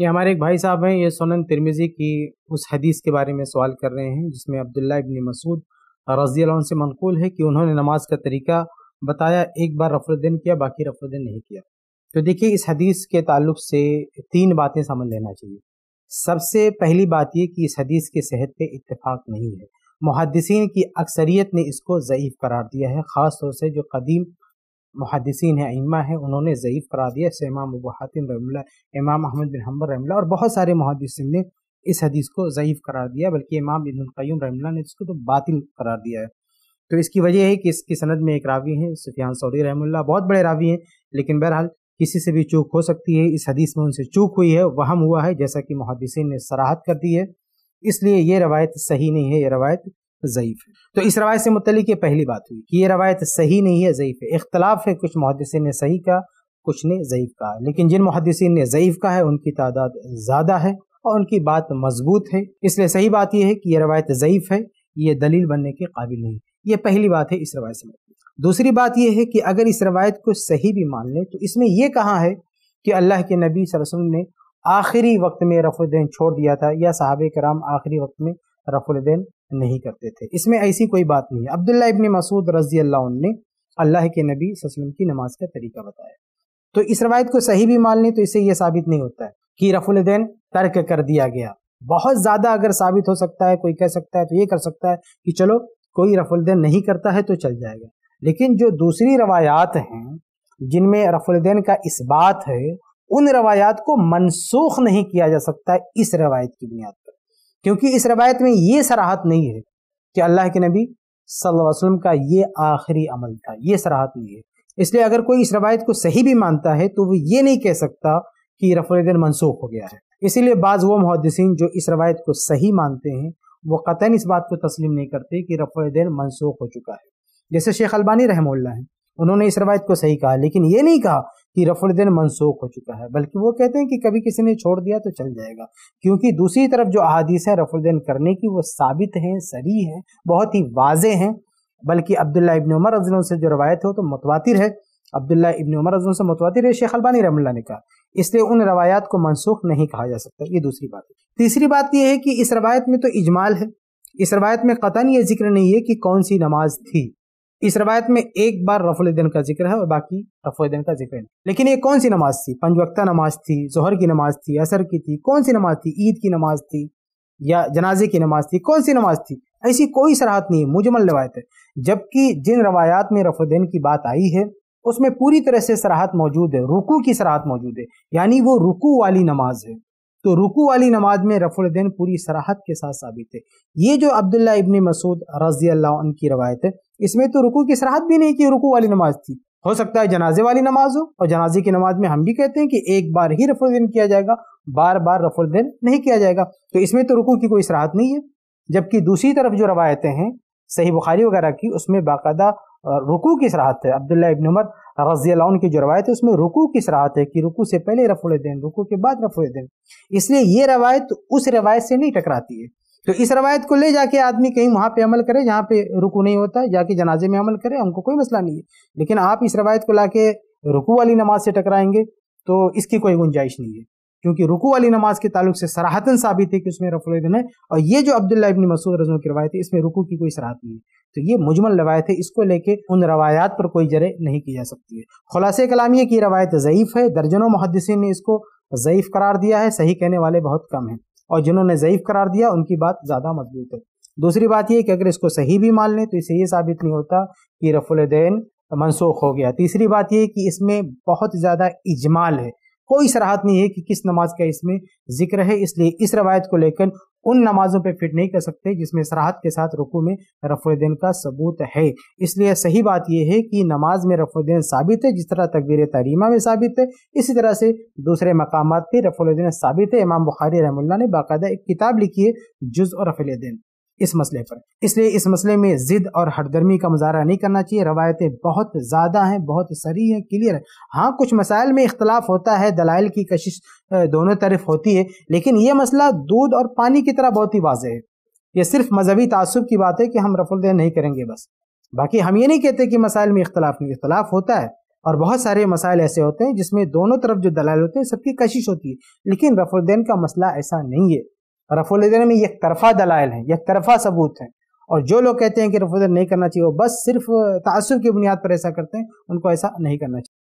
ये हमारे एक भाई साहब हैं ये सोनन तिरमिजी की उस हदीस के बारे में सवाल कर रहे हैं जिसमें अब्दुल्ला इबन मसूद रजी से मनकूल है कि उन्होंने नमाज का तरीका बताया एक बार रफुद्दीन किया बाकी रफुद्दीन नहीं किया तो देखिए इस हदीस के ताल्लुक से तीन बातें समझ लेना चाहिए सबसे पहली बात यह कि इस हदीस की सेहत पे इत्तेफाक नहीं है मुहदसिन की अक्सरियत ने इसको ज़यीफ़ करार दिया है ख़ास तौर से जो कदीम मुहदसिन हैं इमा हैं उन्होंने ज़यीफ़ करार दिया से इमाम अबू हातिम रमला इमाम अहमद बिन हम्बर रमला और बहुत सारे मुहदसिन ने इस हदीस को ज़यीफ़ करार दिया बल्कि इमाम इबनकयूम रमला ने इसको तो बातिल करार दिया है तो इसकी वजह है कि इसकी सनद में एक रावी हैं सुफियान सौरी रहमल्ला बहुत बड़े रावी हैं लेकिन बहरहाल किसी से भी चूक हो सकती है इस हदीस में उनसे चूक हुई है वहम हुआ है जैसा कि मुहदसिन ने सराहत कर दी है इसलिए ये रवायत सही नहीं है ये रवायत ज़यीफ़ है तो इस रवायत से मुतलिक ये पहली बात हुई कि ये रवायत सही नहीं है ज़यीफ़ है इख्तलाफ है कुछ मुहदसिन ने सही कहा कुछ ने ज़यीफ़ कहा लेकिन जिन मुहदसिन ने ज़यीफ़ कहा है उनकी तादाद ज़्यादा है और उनकी बात मजबूत है इसलिए सही बात यह है कि यह रवायत ज़यीफ़ है ये दलील बनने के काबिल नहीं ये पहली बात है इस रवायत से दूसरी बात यह है कि अगर इस रवायत को सही भी मान लें तो इसमें यह कहा है कि अल्लाह के नबी वसल्लम ने आखिरी वक्त में रफुलदैन छोड़ दिया था या साहब कराम आखिरी वक्त में रफुलदैन नहीं करते थे इसमें ऐसी कोई बात नहीं है अब्दुल्ला इबन मसूद रजी अल्लाह ने अल्लाह के नबी वसल्लम की नमाज का तरीका बताया तो इस रवायत को सही भी मान लें तो इससे यह साबित नहीं होता है कि रफुलदैन तर्क कर दिया गया बहुत ज़्यादा अगर साबित हो सकता है कोई कह सकता है तो ये कर सकता है कि चलो कोई रफुलदैन नहीं करता है तो चल जाएगा लेकिन जो दूसरी रवायात हैं जिनमें रफुलदैन का इस बात है उन रवायात को मनसूख नहीं किया जा सकता इस रवायत की बुनियाद पर क्योंकि इस रवायत में ये सराहत नहीं है कि अल्लाह के नबी सल्लल्लाहु अलैहि वसल्लम का ये आखिरी अमल था ये सराहत नहीं है इसलिए अगर कोई इस रवायत को सही भी मानता है तो वो ये नहीं कह सकता कि रफुलदन मनसूख हो गया है इसीलिए बाज़ वो मुहदसिन जो इस रवायत को सही मानते हैं वो कतन इस बात को तस्लीम नहीं करते कि रफुलदन मनसूख हो चुका है जैसे शेख अलबानी रहमल्ला हैं उन्होंने इस रवायत को सही कहा लेकिन ये नहीं कहा कि दिन मनसूख हो चुका है बल्कि वो कहते हैं कि कभी किसी ने छोड़ दिया तो चल जाएगा क्योंकि दूसरी तरफ जो अहादीस है दिन करने की वो साबित हैं सरी हैं बहुत ही वाज हैं बल्कि अब्दुल्ला इबन उमर रजन से जो रवायत हो तो मुतवातिर है अब्दुल्ला इबन उमर रजन से मुतवातिर है शेख अलबानी रमल्ला ने कहा इसलिए उन रवायात को मनसूख नहीं कहा जा सकता ये दूसरी बात है तीसरी बात यह है कि इस रवायत में तो इजमाल है इस रवायत में कतन ये जिक्र नहीं है कि कौन सी नमाज थी इस रवायत में एक बार रफुलद्दीन का जिक्र है और बाकी रफुलदन का जिक्र नहीं लेकिन ये कौन सी नमाज थी पंजवक्ता नमाज थी जोहर की नमाज थी असर की थी कौन सी नमाज थी ईद की नमाज थी या जनाजे की नमाज थी कौन सी नमाज थी ऐसी कोई सराहत नहीं है मुजमल रवायत है जबकि जिन रवायात में रफुलदन की बात आई है उसमें पूरी तरह से सराहत मौजूद है रुकू की सराहत मौजूद है यानी वो रुकू वाली नमाज है तो रुकू वाली नमाज में रफुलदन पूरी सराहत के साथ साबित है ये जो अब्दुल्ला इबन मसूद रजी अल्लाह की रवायत है इसमें तो रुकू की सराहत भी नहीं की रुकू वाली नमाज थी हो सकता है जनाजे वाली नमाज हो और जनाजे की नमाज में हम भी कहते हैं कि एक बार ही रफुलदन किया जाएगा बार बार रफुलदन नहीं किया जाएगा तो इसमें तो रुकू की कोई सराहत नहीं है जबकि दूसरी तरफ जो रवायतें हैं सही बुखारी वगैरह की उसमें बाकायदा रुकू की सराहत है अब्दुल्ला इबन उमर रजी अल्लाह की जो रवायत है उसमें रुकू की सराहत है कि रुकू से पहले रफुल दिन रुकू के बाद रफुल दिन इसलिए ये रवायत उस रवायत से नहीं टकराती है तो इस रवायत को ले जाके आदमी कहीं वहाँ पे अमल करे जहाँ पे रुकू नहीं होता जाके जनाजे में अमल करे हमको कोई मसला नहीं है लेकिन आप इस रवायत को ला के रुकू वाली नमाज से टकराएंगे तो इसकी कोई गुंजाइश नहीं है क्योंकि रुकू वाली नमाज के ताल्लुक से सराहतन साबित है कि उसमें रफुल है और ये जो अब्दुल्ला इबन मसूद रजम की रवायत है इसमें रुकू की कोई सराहत नहीं है तो ये मुजमल रवायत है इसको लेके उन रवायात पर कोई जरे नहीं की जा सकती है खुलासे कलामी की रवायत ज़यीफ़ है दर्जनों मुहदसिन ने इसको ज़यीफ़ करार दिया है सही कहने वाले बहुत कम हैं और जिन्होंने ज़यीफ़ करार दिया उनकी बात ज़्यादा मजबूत है दूसरी बात यह कि अगर इसको सही भी मान लें तो इससे ये साबित नहीं होता कि रफुल दैन मनसूख हो गया तीसरी बात यह कि इसमें बहुत ज़्यादा इजमाल है कोई सराहत नहीं है कि किस नमाज का इसमें जिक्र है इसलिए इस रवायत को लेकर उन नमाजों पे फिट नहीं कर सकते जिसमें सराहत के साथ रुकू में रफुद्दीन का सबूत है इसलिए सही बात यह है कि नमाज में रफुद्दीन साबित है जिस तरह तकबीर तरीमा में साबित है इसी तरह से दूसरे मकाम पर रफुल्दीन साबित है इमाम बुखारी रहमुल्ला ने बाकायदा एक किताब लिखी है जुज़ और रफुल्दीन इस मसले पर इसलिए इस मसले में जिद और हरदर्मी का मुजाहरा नहीं करना चाहिए रवायतें बहुत ज़्यादा हैं बहुत सरी हैं क्लियर है हाँ कुछ मसाइल में इख्तलाफ होता है दलाइल की कशिश दोनों तरफ होती है लेकिन यह मसला दूध और पानी की तरह बहुत ही वाज है ये सिर्फ मजहबी तसब की बात है कि हम रफुलदे नहीं करेंगे बस बाकी हम ये नहीं कहते कि मसाइल में इख्तलाफ नहीं इख्तलाफ होता है और बहुत सारे मसाइल ऐसे होते हैं जिसमें दोनों तरफ जो दलाल होते हैं सबकी कशिश होती है लेकिन रफुल्दैन का मसला ऐसा नहीं है रफोलजन में एक तरफा दलाइल हैं एक तरफा सबूत हैं और जो लोग कहते हैं कि रफोजन नहीं करना चाहिए वो बस सिर्फ तसब की बुनियाद पर ऐसा करते हैं उनको ऐसा नहीं करना चाहिए